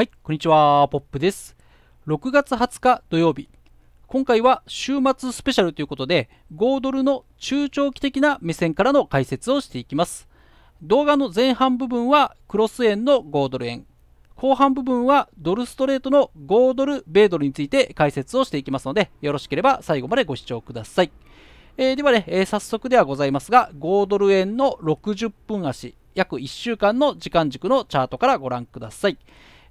はい、こんにちは、ポップです。6月20日土曜日、今回は週末スペシャルということで、5ドルの中長期的な目線からの解説をしていきます。動画の前半部分はクロス円の5ドル円、後半部分はドルストレートの5ドル、米ドルについて解説をしていきますので、よろしければ最後までご視聴ください。えー、ではね、えー、早速ではございますが、5ドル円の60分足、約1週間の時間軸のチャートからご覧ください。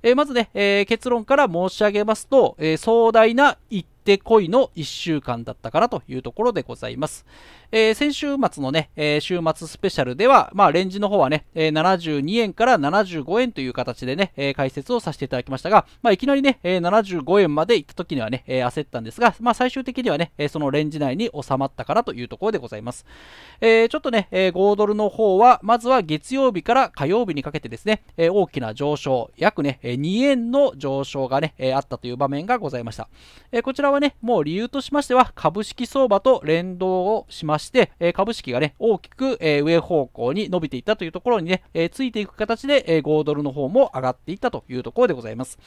えー、まずね、えー、結論から申し上げますと、えー、壮大な行ってこいの1週間だったかなというところでございます。えー、先週末のね、えー、週末スペシャルでは、まあ、レンジの方はね、えー、72円から75円という形でね、え解説をさせていただきましたが、まあ、いきなりね、え75円まで行った時にはね、え焦ったんですが、まあ、最終的にはね、えそのレンジ内に収まったからというところでございます。えちょっとね、え5ドルの方は、まずは月曜日から火曜日にかけてですね、え大きな上昇、約ね、2円の上昇がね、えあったという場面がございました。えこちらはね、もう理由としましては、株式相場と連動をしました。して、え株式がね、大きく、え上方向に伸びていったというところにね、えついていく形で、え5ドルの方も上がっていったというところでございます。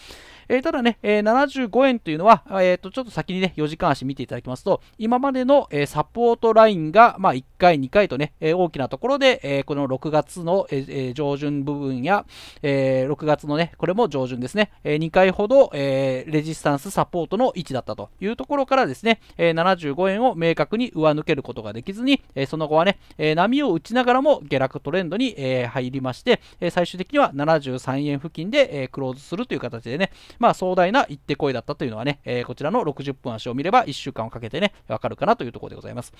えただね、え75円というのは、えー、とちょっと先にね、4時間足見ていただきますと、今までの、えサポートラインが、まあ、1回、2回とね、え大きなところで、えこの6月の、え上旬部分や、え6月のね、これも上旬ですね、え2回ほど、えレジスタンスサポートの位置だったというところからですね、え75円を明確に上抜けることができできずに、えその後はね、え波を打ちながらも下落トレンドに、え入りまして、え最終的には73円付近で、えクローズするという形でね、まあ、壮大な一手こいだったというのはね、えこちらの60分足を見れば1週間をかけてね、わかるかなというところでございます。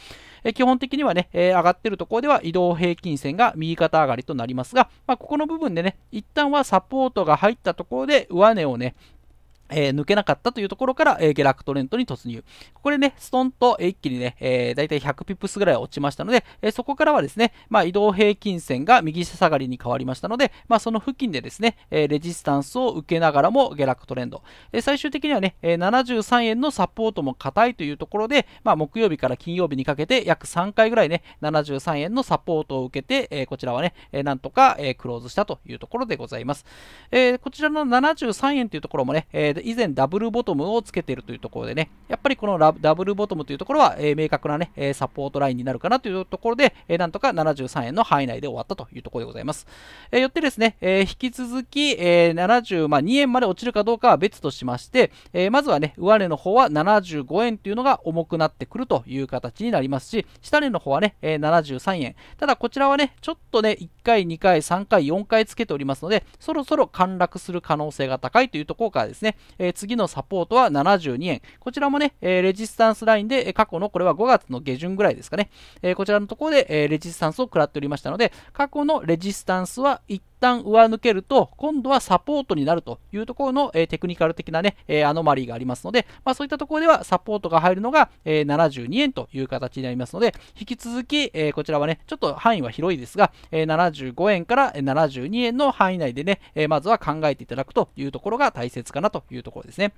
え基本的にはね、え上がってるところでは移動平均線が右肩上がりとなりますが、まあ、ここの部分でね、一旦はサポートが入ったところで上値をね、えー、抜けなかったというところから、えー、ゲラクトレントに突入。ここでね、ストンと、えー、一気にね、えー、だいたい100ピップスぐらい落ちましたので、えそこからはですね、まあ、移動平均線が右下下がりに変わりましたので、まあ、その付近でですね、えレジスタンスを受けながらも下落トレンド。え最終的にはね、え73円のサポートも硬いというところで、まあ、木曜日から金曜日にかけて約3回ぐらいね、73円のサポートを受けて、えこちらはね、えなんとか、えクローズしたというところでございます。えこちらの73円というところもね、えー以前ダブルボトムをつけているというところでね、やっぱりこのダブルボトムというところは、えー、明確なね、えサポートラインになるかなというところで、えなんとか73円の範囲内で終わったというところでございます。えよってですね、え引き続き、え72、まあ、円まで落ちるかどうかは別としまして、えまずはね、上値の方は75円というのが重くなってくるという形になりますし、下値の方はね、え73円。ただこちらはね、ちょっとね、1回、2回、3回、4回つけておりますので、そろそろ陥落する可能性が高いというところからですね、えー、次のサポートは72円。こちらもね、えー、レジスタンスラインで、過去のこれは5月の下旬ぐらいですかね、えー、こちらのところで、えレジスタンスを食らっておりましたので、過去のレジスタンスは1旦上抜けると、今度はサポートになるというところの、えテクニカル的なね、えアノマリーがありますので、まあ、そういったところではサポートが入るのが、え72円という形になりますので、引き続き、えこちらはね、ちょっと範囲は広いですが、え75円から72円の範囲内でね、えまずは考えていただくというところが大切かなというところですね。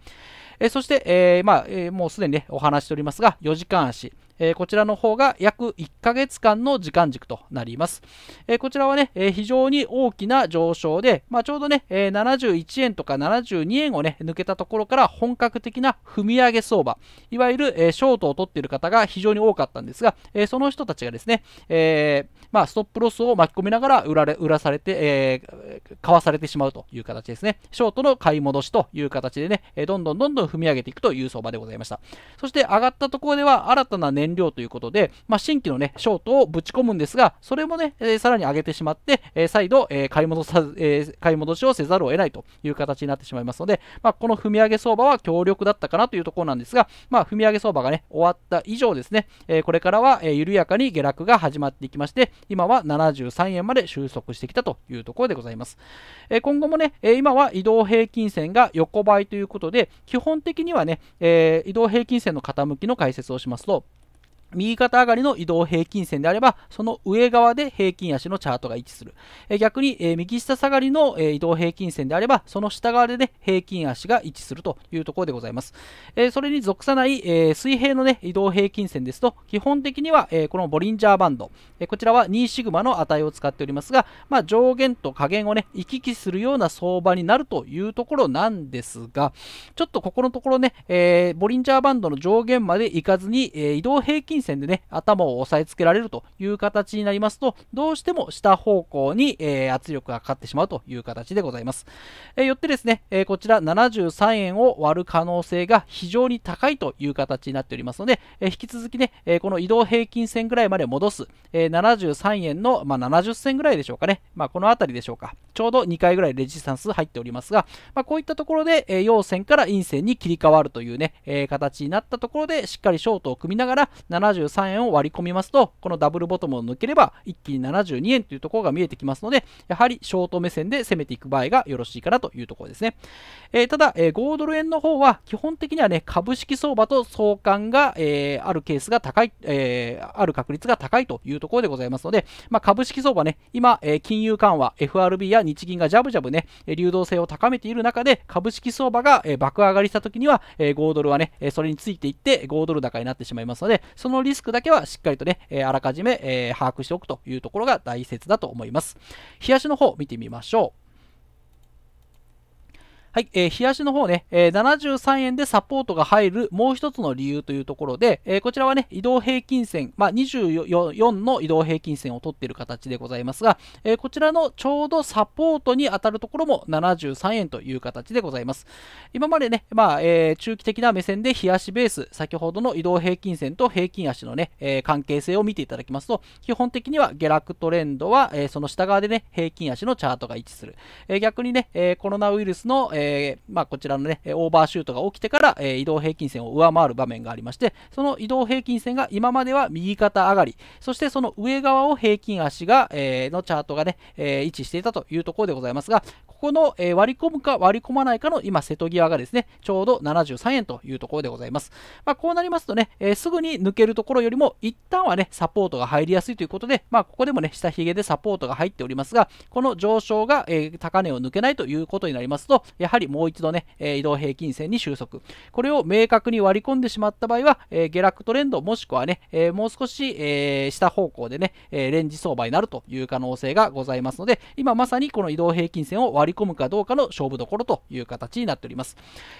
えそして、えまあ、えもうすでにね、お話しておりますが、4時間足、えー、こちらの方が約1ヶ月間の時間軸となります。えー、こちらはね、えー、非常に大きな上昇で、まあ、ちょうどね、え71円とか72円をね、抜けたところから本格的な踏み上げ相場、いわゆる、えショートを取っている方が非常に多かったんですが、えその人たちがですね、えまあ、ストップロスを巻き込みながら売られ、売らされて、え買わされてしまうという形ですね。ショートの買い戻しという形でね、えどんどんどんどん踏み上げていくという相場でございました。そして上がったところでは新たな値燃料ということで、まあ、新規のね、ショートをぶち込むんですが、それもね、えー、さらに上げてしまって、えー、再度、えー、買い戻さ、えー、買い戻しをせざるを得ないという形になってしまいますので、まあ、この踏み上げ相場は強力だったかなというところなんですが、まあ、踏み上げ相場がね、終わった以上ですね、えー、これからは、え緩やかに下落が始まっていきまして、今は73円まで収束してきたというところでございます。えー、今後もね、え今は移動平均線が横ばいということで、基本的にはね、えー、移動平均線の傾きの解説をしますと、右肩上がりの移動平均線であれば、その上側で平均足のチャートが位置する。え逆に、え右下下がりの、え移動平均線であれば、その下側で、ね、平均足が位置するというところでございます。えそれに属さない、え水平の、ね、移動平均線ですと、基本的には、えこのボリンジャーバンド、えこちらは2シグマの値を使っておりますが、まあ、上限と下限を、ね、行き来するような相場になるというところなんですが、ちょっとここのところね、えボリンジャーバンドの上限まで行かずに、え移動平均線でね、頭を押さえつけられるという形になりますと、どうしても下方向に、え圧力がかかってしまうという形でございます。えよってですね、えこちら73円を割る可能性が非常に高いという形になっておりますので、え引き続きね、えこの移動平均線ぐらいまで戻す、え73円の、まあ、70銭ぐらいでしょうかね、まあ、この辺りでしょうか、ちょうど2回ぐらいレジスタンス入っておりますが、まあ、こういったところで、え陽線から陰線に切り替わるというね、え形になったところで、しっかりショートを組みながら、73円を割り込みますとこのダブルボトムを抜ければ一気に72円というところが見えてきますのでやはりショート目線で攻めていく場合がよろしいかなというところですね、えー、ただ、えー、5ドル円の方は基本的にはね株式相場と相関が、えー、あるケースが高い、えー、ある確率が高いというところでございますので、まあ、株式相場ね今、えー、金融緩和 FRB や日銀がジャブジャブね流動性を高めている中で株式相場が、えー、爆上がりした時には、えー、5ドルはねそれについていって5ドル高になってしまいますのでそののリスクだけはしっかりとね、えー、あらかじめ、えー、把握しておくというところが大切だと思います。冷やしの方見てみましょう。はい、えー、冷やしの方ね、えー、73円でサポートが入るもう一つの理由というところで、えー、こちらはね、移動平均線、まあ、24の移動平均線を取っている形でございますが、えー、こちらのちょうどサポートに当たるところも73円という形でございます。今までね、まあ、えー、中期的な目線で冷やしベース、先ほどの移動平均線と平均足のね、えー、関係性を見ていただきますと、基本的には下落トレンドは、えー、その下側でね、平均足のチャートが位置する。えー、逆にね、えー、コロナウイルスの、えーえー、まあ、こちらのね、オーバーシュートが起きてから、え移動平均線を上回る場面がありまして、その移動平均線が今までは右肩上がり、そしてその上側を平均足が、えのチャートがね、え位置していたというところでございますが、ここの、え割り込むか割り込まないかの今、瀬戸際がですね、ちょうど73円というところでございます。まあ、こうなりますとね、えすぐに抜けるところよりも、一旦はね、サポートが入りやすいということで、まあ、ここでもね、下髭でサポートが入っておりますが、この上昇が、え高値を抜けないということになりますと、やはりもう一度ね、え移動平均線に収束。これを明確に割り込んでしまった場合は、え下落トレンドもしくはね、えもう少し、え下方向でね、えレンジ相場になるという可能性がございますので、今まさにこの移動平均線を割りり込むかどうかの勝負どころという形になっております。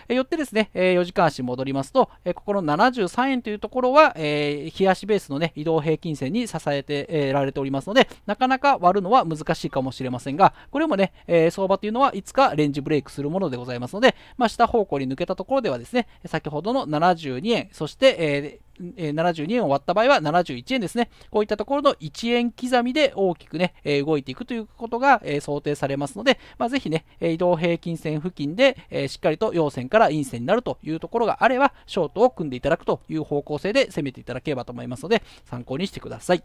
えよってですね、え4時間足戻りますと、えここの73円というところは、えー、冷やしベースのね、移動平均線に支えて、えられておりますので、なかなか割るのは難しいかもしれませんが、これもね、え相場というのはいつかレンジブレイクするものでございますので、まあ、下方向に抜けたところではですね、先ほどの72円、そして、えーえー、72円を割った場合は71円ですね。こういったところの1円刻みで大きくね、えー、動いていくということが、えー、想定されますので、まあ、ぜひね、移動平均線付近で、えしっかりと陽線から陰線になるというところがあれば、ショートを組んでいただくという方向性で攻めていただければと思いますので、参考にしてください。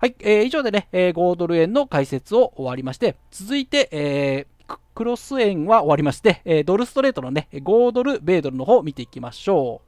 はい、え以上でね、え5ドル円の解説を終わりまして、続いて、えクロス円は終わりまして、えドルストレートのね、5ドル、米ドルの方を見ていきましょう。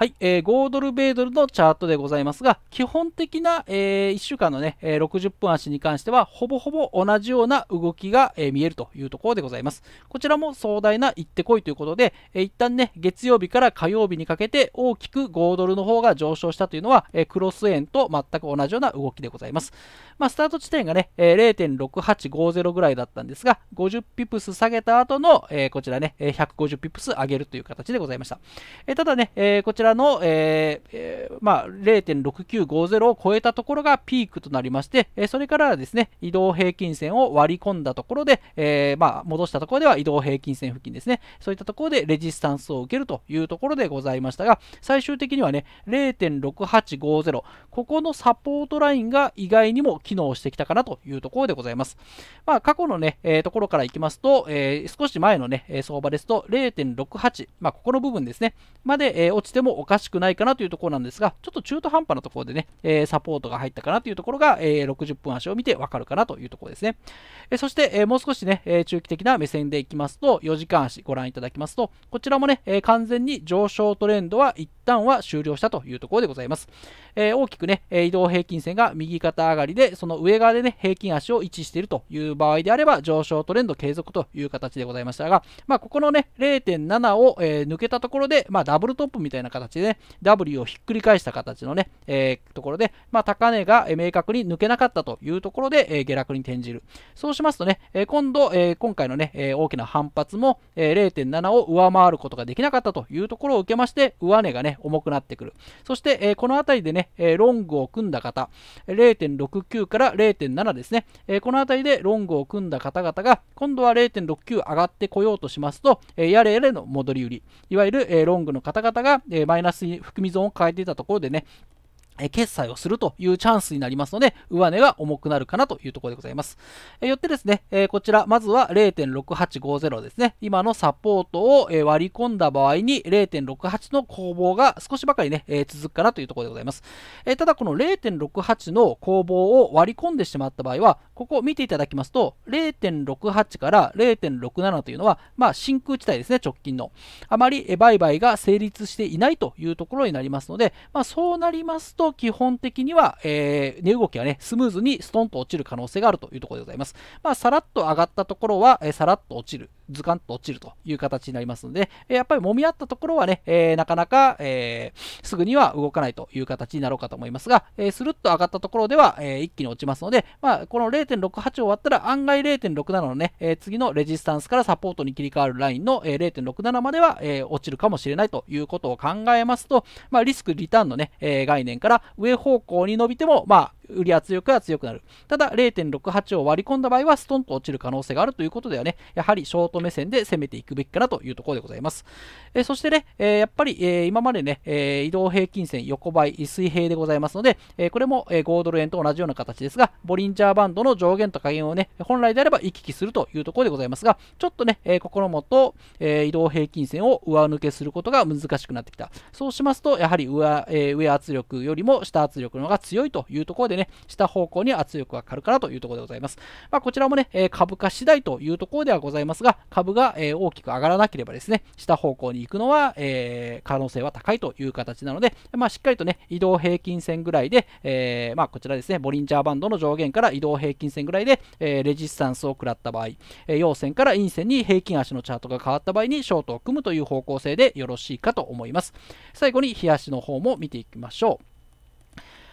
はい、えー、5ドル米ドルのチャートでございますが、基本的な、えー、1週間のね、60分足に関しては、ほぼほぼ同じような動きが、えー、見えるというところでございます。こちらも壮大な行ってこいということで、えー、一旦ね、月曜日から火曜日にかけて大きく5ドルの方が上昇したというのは、えー、クロス円と全く同じような動きでございます。まあ、スタート地点がね、えー、0.6850ぐらいだったんですが、50ピプス下げた後の、えー、こちらね、150ピプス上げるという形でございました。えー、ただね、えー、こちららの、えーえまあ、0.6950を超えたところがピークとなりまして、えそれからですね、移動平均線を割り込んだところで、えまあ、戻したところでは移動平均線付近ですね、そういったところでレジスタンスを受けるというところでございましたが、最終的にはね、0.6850、ここのサポートラインが意外にも機能してきたかなというところでございます。まあ、過去のね、えー、ところからいきますと、えー、少し前のね、相場ですと0.68、まあ、ここの部分ですね、まで、えー、落ちてもおかしくないかなというところなんですが、ちょっと中途半端なところでね、えー、サポートが入ったかなというところが、えー、60分足を見てわかるかなというところですね。えそして、えもう少しね、え中期的な目線でいきますと、4時間足ご覧いただきますと、こちらもね、え完全に上昇トレンドは一旦は終了したというところでございます。え大きくね、移動平均線が右肩上がりで、その上側でね、平均足を位置しているという場合であれば、上昇トレンド継続という形でございましたが、まあ、ここのね、0.7を、え抜けたところで、まあ、ダブルトップみたいな形で、ね、W をひっくり返した形のね、えー、ところで、まあ、高値が明確に抜けなかったというところで、えー、下落に転じる。そうしますとね、えー、今度、えー、今回のね、えー、大きな反発も、えー、0.7を上回ることができなかったというところを受けまして、上値がね、重くなってくる。そして、えー、この辺りでね、えー、ロングを組んだ方、0.69から0.7ですね、えー、この辺りでロングを組んだ方々が、今度は0.69上がってこようとしますと、えー、やれやれの戻り売り、いわゆる、えー、ロングの方々が、えー、マイナスに含み損を変えていたところでね、え決済をするというチャンスになりますので、上値が重くなるかなというところでございます。えよってですね、えこちら、まずは0.6850ですね、今のサポートを、え割り込んだ場合に0.68の攻防が少しばかりね、え続くかなというところでございます。えただ、この0.68の攻防を割り込んでしまった場合は、ここを見ていただきますと、0.68から0.67というのは、まあ、真空地帯ですね、直近の。あまり売買が成立していないというところになりますので、まあ、そうなりますと、基本的には、えー、値動きはね、スムーズにストンと落ちる可能性があるというところでございます。まあ、さらっと上がったところは、えー、さらっと落ちる。ズカンと落ちるという形になりますので、やっぱり揉み合ったところはね、えー、なかなか、えー、すぐには動かないという形になろうかと思いますが、えー、スルッと上がったところでは、えー、一気に落ちますので、まあ、この0.68を割ったら案外0.67のね、え次のレジスタンスからサポートに切り替わるラインの、え0.67までは、え落ちるかもしれないということを考えますと、まあ、リスク、リターンのね、え概念から上方向に伸びても、まあ、売り圧力が強くなる。ただ、0.68を割り込んだ場合は、ストンと落ちる可能性があるということではね、やはりショート目線で攻めていくべきかなというところでございます。えそしてね、えやっぱり、え今までね、え移動平均線横ばい、水平でございますので、えこれも、え5ドル円と同じような形ですが、ボリンジャーバンドの上限と下限をね、本来であれば行き来するというところでございますが、ちょっとね、え心もと、え移動平均線を上抜けすることが難しくなってきた。そうしますと、やはり上,、え上圧力よりも下圧力の方が強いというところで、ね、ね、した方向に圧力がかかるからというところでございます。まあ、こちらもね、え株価次第というところではございますが、株が、え大きく上がらなければですね、下方向に行くのは、え可能性は高いという形なので、まあ、しっかりとね、移動平均線ぐらいで、えまあ、こちらですね、ボリンジャーバンドの上限から移動平均線ぐらいで、えレジスタンスを食らった場合、え陽線から陰線に平均足のチャートが変わった場合にショートを組むという方向性でよろしいかと思います。最後に日足の方も見ていきましょう。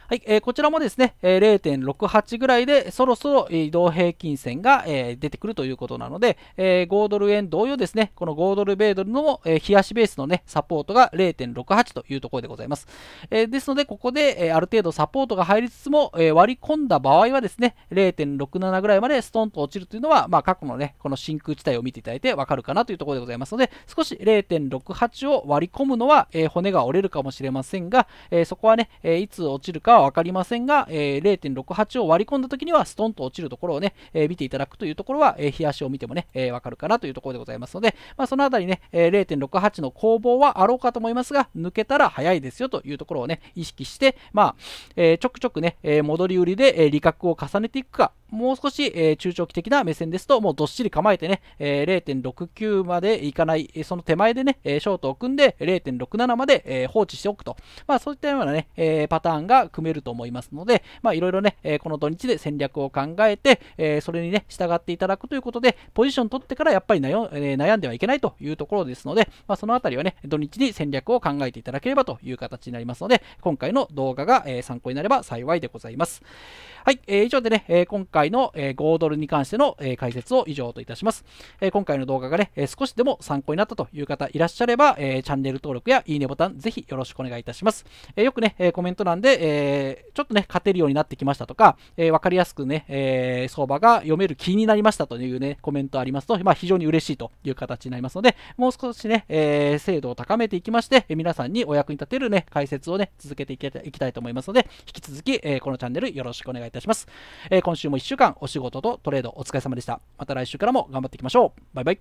はい、えー、こちらもですね、えー、0.68ぐらいでそろそろ移動平均線が、えー、出てくるということなので、えー、5ドル円同様ですね、この5ドル米ドルの、えー、冷やしベースのね、サポートが0.68というところでございます。えー、ですので、ここで、えー、ある程度サポートが入りつつも、えー、割り込んだ場合はですね、0.67ぐらいまでストンと落ちるというのは、まあ、過去のね、この真空地帯を見ていただいてわかるかなというところでございますので、少し0.68を割り込むのは、えー、骨が折れるかもしれませんが、えー、そこはね、えー、いつ落ちるかは分かりませんが、え0.68を割り込んだ時にはストンと落ちるところをね、え見ていただくというところは、えー、冷やしを見てもね、えー、分かるかなというところでございますので、まあ、そのあたりね、え0.68の攻防はあろうかと思いますが、抜けたら早いですよというところをね、意識して、まあ、えちょくちょくね、え戻り売りで、え利確を重ねていくか、もう少し、えー、中長期的な目線ですと、もうどっしり構えてね、えー、0.69までいかない、その手前でね、えショートを組んで0.67まで、えー、放置しておくと、まあ、そういったようなね、えー、パターンが組みめると思いますので、まあ、いろいろね、えー、この土日で戦略を考えて、えー、それにね、従っていただくということで、ポジション取ってからやっぱり悩,、え悩んではいけないというところですので、まあ、そのあたりはね、土日に戦略を考えていただければという形になりますので、今回の動画が、え参考になれば幸いでございます。はい、えー、以上でね、え今回の、え5ドルに関しての、え解説を以上といたします。え今回の動画がね、え少しでも参考になったという方いらっしゃれば、えチャンネル登録やいいねボタンぜひよろしくお願いいたします。えよくね、えコメント欄で、ええー、ちょっとね、勝てるようになってきましたとか、えー、わかりやすくね、えー、相場が読める気になりましたというね、コメントありますと、まあ、非常に嬉しいという形になりますので、もう少しね、え精度を高めていきまして、皆さんにお役に立てるね、解説をね、続けていきたいと思いますので、引き続き、えこのチャンネルよろしくお願いいたします。え今週も1週間お仕事とトレードお疲れ様でした。また来週からも頑張っていきましょう。バイバイ。